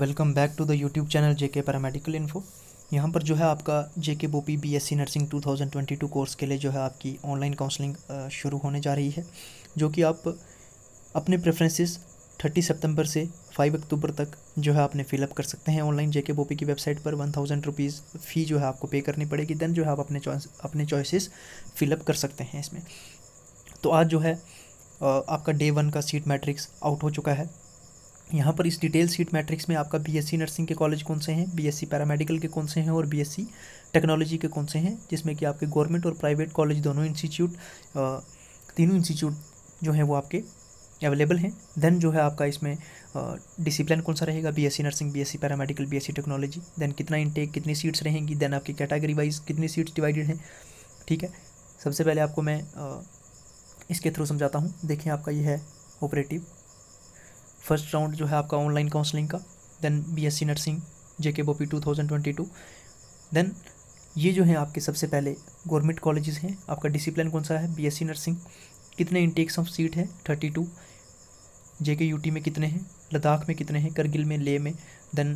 welcome back to the YouTube channel J K paramedical info यहाँ पर जो है आपका J K BOPEE B S C nursing two thousand twenty two course के लिए जो है आपकी ऑनलाइन काउंसलिंग शुरू होने जा रही है जो कि आप अपने प्रेफरेंसेस थर्टी सितंबर से फाइव अक्टूबर तक जो है आपने फिलअप कर सकते हैं ऑनलाइन जे के बोपी की वेबसाइट पर वन थाउजेंड रुपीज़ फ़ी जो है आपको पे करनी पड़ेगी दैन जो है आप अपने चॉइस अपने चॉइसिस फिलअप कर सकते हैं इसमें तो आज जो है आपका डे वन का सीट मैट्रिक्स आउट हो चुका है यहाँ पर इस डिटेल सीट मैट्रिक्स में आपका बीएससी नर्सिंग के कॉलेज कौन से हैं बीएससी पैरामेडिकल के कौन से हैं और बीएससी टेक्नोलॉजी के कौन से हैं जिसमें कि आपके गवर्नमेंट और प्राइवेट कॉलेज दोनों इंस्टीट्यूट तीनों इंस्टीट्यूट जो हैं वो आपके अवेलेबल हैं देन जो है आपका इसमें डिसिप्लिन कौन सा रहेगा BSc nursing BSc paramedical BSc technology then कितना इनटेक कितनी सीट्स रहेंगी देन आपकी कैटेगरी वाइज कितनी सीट्स डिवाइडेड हैं ठीक है सबसे पहले आपको मैं इसके थ्रू समझाता हूँ देखिए आपका ये है ऑपरेटिव फर्स्ट राउंड जो है आपका ऑनलाइन काउंसलिंग का then BSc nursing JK BOPEE 2022 then ये जो है आपके सबसे पहले गवर्नमेंट कॉलेजेस हैं आपका डिसिप्लिन कौन सा है बीएससी नर्सिंग कितने इंटेक्स ऑफ सीट है थर्टी टू जेके यूटी में कितने हैं लद्दाख में कितने हैं करगिल में ले में then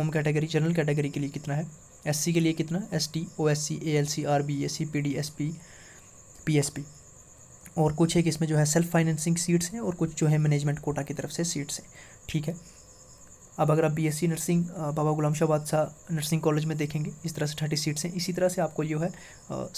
OM category general category के लिए कितना है सी के लिए कितना S S S T O C C C L R B P D S P P S P और कुछ एक इसमें जो है सेल्फ फाइनेंसिंग सीट्स हैं और कुछ जो है मैनेजमेंट कोटा की तरफ से सीट्स हैं ठीक है अब अगर आप BSc nursing Baba Ghulam Shah Badshah nursing college में देखेंगे इस तरह से थर्टी सीट्स हैं इसी तरह से आपको जो है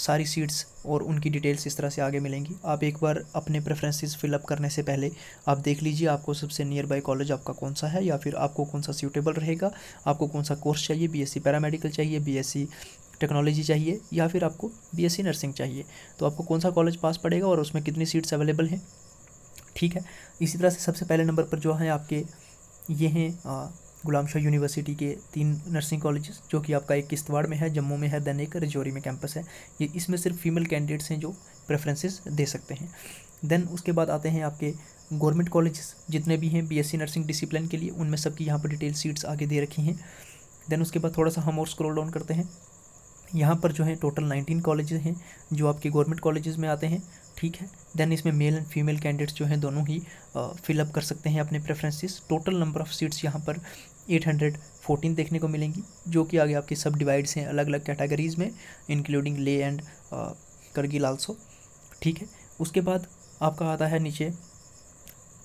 सारी सीट्स और उनकी डिटेल्स इस तरह से आगे मिलेंगी आप एक बार अपने प्रेफरेंसेस फिलअप करने से पहले आप देख लीजिए आपको सबसे नियर बाई कॉलेज आपका कौन सा है या फिर आपको कौन सा सूटेबल रहेगा आपको कौन सा कोर्स चाहिए बी पैरामेडिकल चाहिए बी टेक्नोलॉजी चाहिए या फिर आपको बीएससी नर्सिंग चाहिए तो आपको कौन सा कॉलेज पास पड़ेगा और उसमें कितनी सीट्स अवेलेबल हैं ठीक है इसी तरह से सबसे पहले नंबर पर जो है आपके ये हैं गुलाम शाह यूनिवर्सिटी के तीन नर्सिंग कॉलेजेस जो कि आपका एक किश्तवाड़ में है जम्मू में है दैन एक रजौरी में कैंपस है ये इसमें सिर्फ फीमेल कैंडिडेट्स हैं जो प्रेफरेंसेस दे सकते हैं देन उसके बाद आते हैं आपके गवर्नमेंट कॉलेजेस जितने भी हैं बीएससी नर्सिंग डिसिप्लिन के लिए उनमें सबकी यहाँ पर डिटेल सीट्स आगे दे रखी हैं देन उसके बाद थोड़ा सा हम और स्क्रोल डाउन करते हैं यहाँ पर जो है टोटल नाइनटीन कॉलेज हैं जो आपके गवर्नमेंट कॉलेजेस में आते हैं ठीक है देन इसमें मेल एंड फीमेल कैंडिडेट्स जो हैं दोनों ही फिलअप कर सकते हैं अपने preferences total number of seats यहाँ पर 814 देखने को मिलेंगी जो कि आगे आपके सब डिवाइड्स हैं अलग अलग कैटेगरीज़ में इंक्लूडिंग ले एंड करगिल आल्सो ठीक है उसके बाद आपका आता है नीचे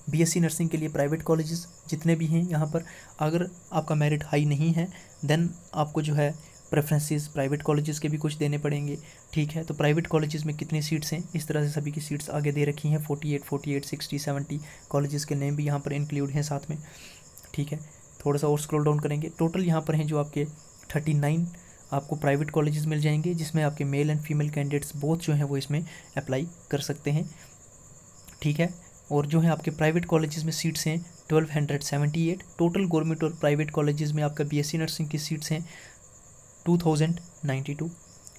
बीएससी नर्सिंग के लिए प्राइवेट कॉलेजेस जितने भी हैं यहाँ पर अगर आपका मेरिट हाई नहीं है देन आपको जो है प्रेफरेंसेस प्राइवेट कॉलेजेस के भी कुछ देने पड़ेंगे ठीक है तो प्राइवेट कॉलेजेस में कितनी सीट्स हैं इस तरह से सभी की सीट्स आगे दे रखी हैं forty eight forty eight sixty seventy colleges के नेम भी यहाँ पर इंक्लूड हैं साथ में ठीक है थोड़ा सा और स्क्रॉल डाउन करेंगे टोटल यहाँ पर हैं जो आपके थर्टी नाइन आपको प्राइवेट कॉलेजेस मिल जाएंगे जिसमें आपके मेल एंड फीमेल कैंडिडेट्स बहुत जो हैं वो इसमें अप्लाई कर सकते हैं ठीक है और जो है आपके प्राइवेट कॉलेजेस में सीट्स हैं twelve hundred seventy eight total government और प्राइवेट कॉलेजेस में आपका बीएससी नर्सिंग की सीट्स हैं टू थाउजेंड नाइन्टी टू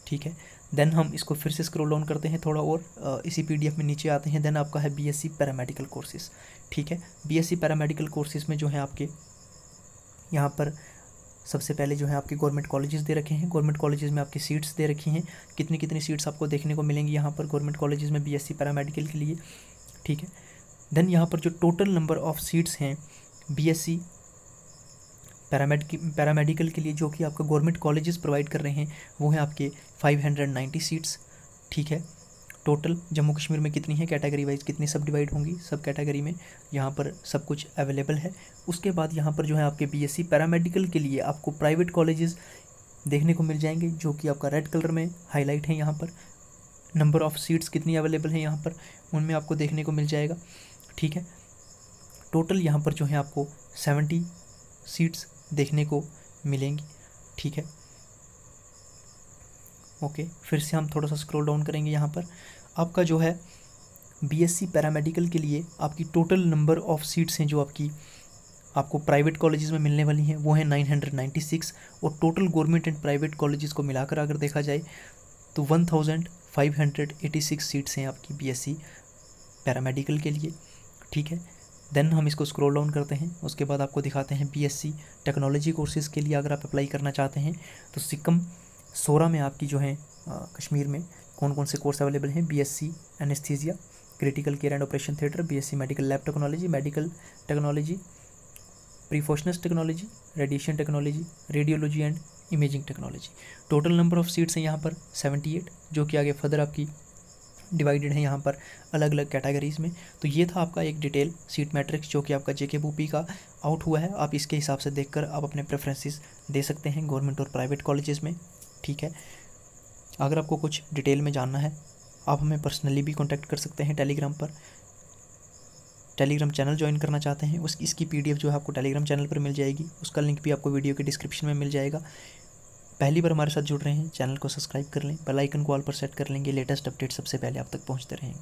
ठीक है देन हम इसको फिर से स्क्रोल डाउन करते हैं थोड़ा और इसी पी में नीचे आते हैं देन आपका है बीएससी पैरामेडिकल कोर्सेज़ ठीक है बीएससी पैरामेडिकल कोर्सेज़ में जो है आपके यहाँ पर सबसे पहले जो है आपके गवर्नमेंट कॉलेजेस दे रखे हैं गवर्नमेंट कॉलेजेस में आपकी सीट्स दे रखी हैं कितनी कितनी सीट्स आपको देखने को मिलेंगी यहाँ पर गवर्नमेंट कॉलेजेस में बीएससी पैरामेडिकल के लिए ठीक है देन यहाँ पर जो टोटल नंबर ऑफ़ सीट्स हैं बीएससी पैरामेडिक पैरामेडिकल के लिए जो कि आपका गवर्नमेंट कॉलेजेस प्रोवाइड कर रहे हैं वो हैं आपके 590 सीट्स ठीक है टोटल जम्मू कश्मीर में कितनी है कैटेगरी वाइज कितनी सब डिवाइड होंगी सब कैटेगरी में यहाँ पर सब कुछ अवेलेबल है उसके बाद यहाँ पर जो है आपके बीएससी पैरामेडिकल के लिए आपको प्राइवेट कॉलेजेस देखने को मिल जाएंगे जो कि आपका रेड कलर में हाईलाइट है यहाँ पर नंबर ऑफ़ सीट्स कितनी अवेलेबल है यहाँ पर उनमें आपको देखने को मिल जाएगा ठीक है टोटल यहाँ पर जो है आपको सेवेंटी सीट्स देखने को मिलेंगी ठीक है ओके फिर से हम थोड़ा सा स्क्रॉल डाउन करेंगे यहाँ पर आपका जो है बीएससी पैरामेडिकल के लिए आपकी टोटल नंबर ऑफ़ सीट्स हैं जो आपकी आपको प्राइवेट कॉलेजेस में मिलने वाली हैं वो हैं 996 और total government and private colleges को मिलाकर अगर देखा जाए तो 1586 सीट्स हैं आपकी बीएससी पैरामेडिकल के लिए ठीक है देन हम इसको स्क्रोल डाउन करते हैं उसके बाद आपको दिखाते हैं बी टेक्नोलॉजी कोर्सेज़ के लिए अगर आप अप्लाई करना चाहते हैं तो सिक्किम सोरा में आपकी जो है कश्मीर में कौन कौन से कोर्स अवेलेबल हैं B S anaesthesia critical care and operation theatre BSc medical lab technology medical technology perfusion technology radiation technology radiology and imaging technology total number of seats हैं यहाँ पर 78 जो कि आगे फर्दर आपकी डिवाइडेड हैं यहाँ पर अलग अलग कैटेगरीज़ में तो ये था आपका एक डिटेल सीट मैट्रिक्स जो कि आपका जेके बूपी का आउट हुआ है आप इसके हिसाब से देखकर आप अपने प्रेफरेंसेस दे सकते हैं गवर्नमेंट और प्राइवेट कॉलेजेस में ठीक है अगर आपको कुछ डिटेल में जानना है आप हमें पर्सनली भी कॉन्टैक्ट कर सकते हैं टेलीग्राम पर टेलीग्राम चैनल ज्वाइन करना चाहते हैं उस इसकी पीडीएफ जो है आपको टेलीग्राम चैनल पर मिल जाएगी उसका लिंक भी आपको वीडियो के डिस्क्रिप्शन में मिल जाएगा पहली बार हमारे साथ जुड़ रहे हैं चैनल को सब्सक्राइब कर लें बेल आइकन को ऑल पर सेट कर लेंगे लेटेस्ट अपडेट सबसे पहले आप तक पहुंचते रहेंगे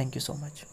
थैंक यू सो मच